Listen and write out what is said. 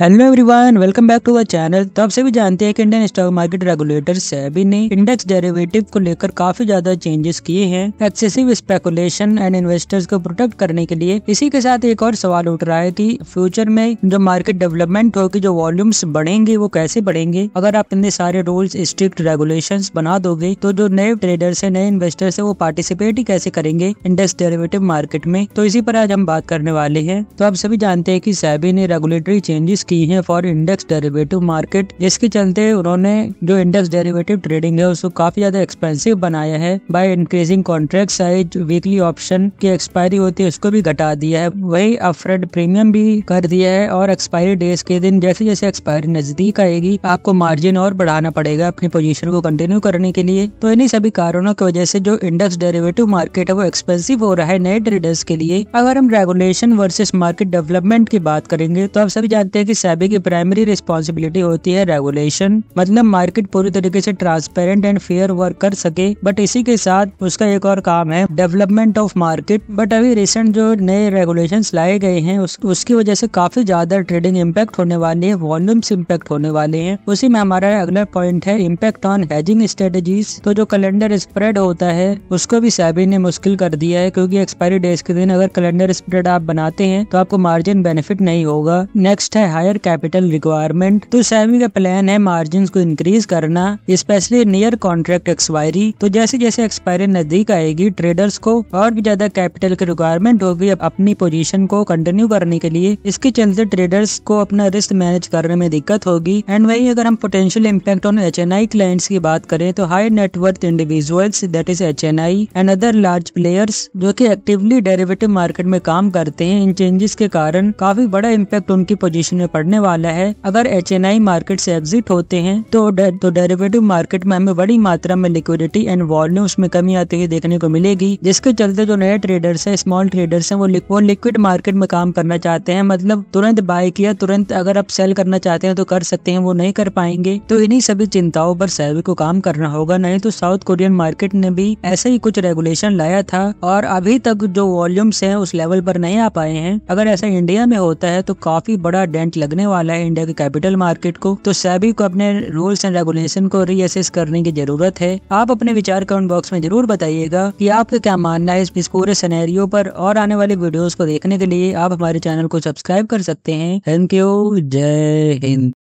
hello everyone welcome back to our channel तो आप सभी जानते हैं कि Indian stock market regulator SEBI ने इंडेक्स डेरिवेटिव को लेकर काफी ज्यादा चेंजेस किए हैं एक्सेसिव स्पेकुलेशन एंड इन्वेस्टर्स को प्रोटेक्ट करने के लिए इसी के साथ एक और सवाल उठ रहा है कि फ्यूचर में जो मार्केट डेवलपमेंट होगी जो वॉल्यूम्स बढ़ेंगे वो कैसे बढ़ेंगे अगर आप इतने सारे रूल्स स्ट्रिक्ट रेगुलेशन बना दोगे तो जो नए ट्रेडर्स है नए इन्वेस्टर्स है वो पार्टिसिपेट ही कैसे करेंगे इंडेक्स डेरेवेटिव मार्केट में तो इसी पर आज हम बात करने वाले हैं तो आप सभी जानते हैं की सेबी ने रेगुलेटरी चेंजेस की है फॉर इंडेक्स डेरिवेटिव मार्केट जिसके चलते उन्होंने जो इंडेक्स डेरिवेटिव ट्रेडिंग है उसको काफी ज्यादा एक्सपेंसिव बनाया है by increasing contract size weekly option की एक्सपायरी होती है उसको भी घटा दिया है वही अपफ्रंट प्रीमियम भी कर दिया है और एक्सपायरी डेज के दिन जैसे जैसे एक्सपायरी नजदीक आएगी आपको मार्जिन और बढ़ाना पड़ेगा अपनी पोजिशन को कंटिन्यू करने के लिए तो इन्हीं सभी कारणों की वजह से जो इंडेक्स डेरिवेटिव मार्केट है वो एक्सपेंसिव हो रहा है नए ट्रेडर्स के लिए अगर हम रेगुलेशन वर्सेस मार्केट डेवलपमेंट की बात करेंगे तो आप सभी जानते हैं कि सेबी की प्राइमरी रिस्पॉन्सिबिलिटी होती है रेगुलेशन मतलब मार्केट पूरी तरीके से ट्रांसपेरेंट एंड फेयर वर्क कर सके बट इसी के साथ उसका एक और काम है डेवलपमेंट ऑफ मार्केट बट अभी रिसेंट जो नए रेगुलेशन लाए गए हैं उस, उसकी वजह से काफी ज्यादा ट्रेडिंग इम्पैक्ट होने वाली है वॉल्यूम्स इम्पैक्ट होने वाले हैं उसी में हमारा अगला पॉइंट है इम्पैक्ट ऑन हेजिंग स्ट्रेटेजीज तो जो कैलेंडर स्प्रेड होता है उसको भी सेबी ने मुश्किल कर दिया है क्योंकि एक्सपायरी डेज के दिन अगर कैलेंडर स्प्रेड आप बनाते हैं तो आपको मार्जिन बेनिफिट नहीं होगा नेक्स्ट है हायर कैपिटल रिक्वायरमेंट तो सेमी का प्लान है मार्जिन को इंक्रीज करना स्पेशली नियर कॉन्ट्रैक्ट एक्सपायरी तो जैसे जैसे एक्सपायरी नजदीक आएगी ट्रेडर्स को और भी ज्यादा कैपिटल की रिक्वायरमेंट होगी अपनी पोजीशन को कंटिन्यू करने के लिए इसके चलते ट्रेडर्स को अपना रिस्क मैनेज करने में दिक्कत होगी एंड वही अगर हम potential impact on H N I clients की बात करें तो high net worth individuals that is H N I and other large players जो की एक्टिवली डेरिवेटिव मार्केट में काम करते हैं इन चेंजेस के कारण काफी बड़ा इम्पैक्ट उनकी पोजिशन में पड़ने वाला है अगर एच मार्केट से एग्जिट होते हैं तो डर तो डेरिवेटिव मार्केट में हमें बड़ी मात्रा में लिक्विडिटी एंड वॉल्यूम्स में कमी आती हुई देखने को मिलेगी जिसके चलते जो नए ट्रेडर्स है स्मॉल ट्रेडर्स है वो वो लिक्विड मार्केट में काम करना चाहते हैं मतलब तुरंत बाय किया तुरंत अगर आप सेल करना चाहते हैं तो कर सकते हैं वो नहीं कर पाएंगे तो इन्हीं सभी चिंताओं पर सेबी को काम करना होगा नहीं तो साउथ कोरियन मार्केट ने भी ऐसे ही कुछ रेगुलेशन लाया था और अभी तक जो वॉल्यूम्स है उस लेवल पर नहीं आ पाए हैं अगर ऐसा इंडिया में होता है तो काफी बड़ा डेंट लगने वाला है इंडिया के कैपिटल मार्केट को तो सभी को अपने रूल्स एंड रेगुलेशन को रीअसेस करने की जरूरत है आप अपने विचार कमेंट बॉक्स में जरूर बताइएगा कि आपका क्या मानना है इस पूरे सिनेरियो पर और आने वाले वीडियोस को देखने के लिए आप हमारे चैनल को सब्सक्राइब कर सकते हैं थैंक यू जय हिंद